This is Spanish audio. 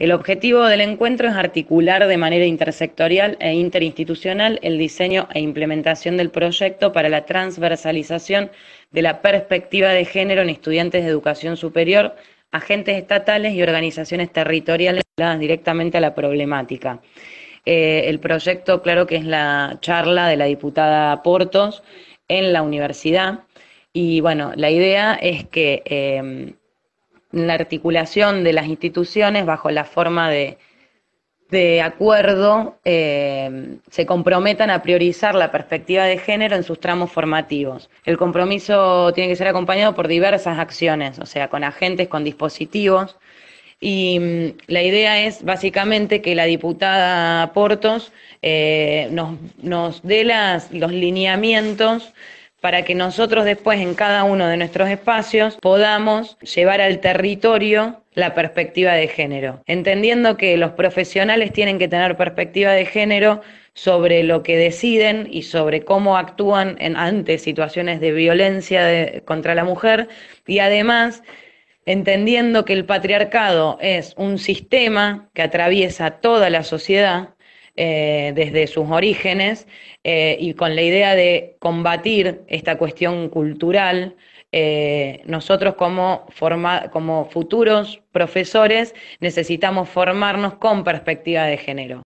El objetivo del encuentro es articular de manera intersectorial e interinstitucional el diseño e implementación del proyecto para la transversalización de la perspectiva de género en estudiantes de educación superior, agentes estatales y organizaciones territoriales directamente a la problemática. Eh, el proyecto, claro que es la charla de la diputada Portos en la universidad. Y bueno, la idea es que eh, la articulación de las instituciones bajo la forma de, acuerdo eh, se comprometan a priorizar la perspectiva de género en sus tramos formativos. El compromiso tiene que ser acompañado por diversas acciones, o sea, con agentes, con dispositivos. Y mm, la idea es básicamente que la diputada Portos eh, nos, dé las, los lineamientos para que nosotros después en cada uno de nuestros espacios podamos llevar al territorio la perspectiva de género, entendiendo que los profesionales tienen que tener perspectiva de género sobre lo que deciden y sobre cómo actúan ante situaciones de violencia contra la mujer y además entendiendo que el patriarcado es un sistema que atraviesa toda la sociedad eh, desde sus orígenes eh, y con la idea de combatir esta cuestión cultural. Eh, nosotros como, como futuros profesores necesitamos formarnos con perspectiva de género.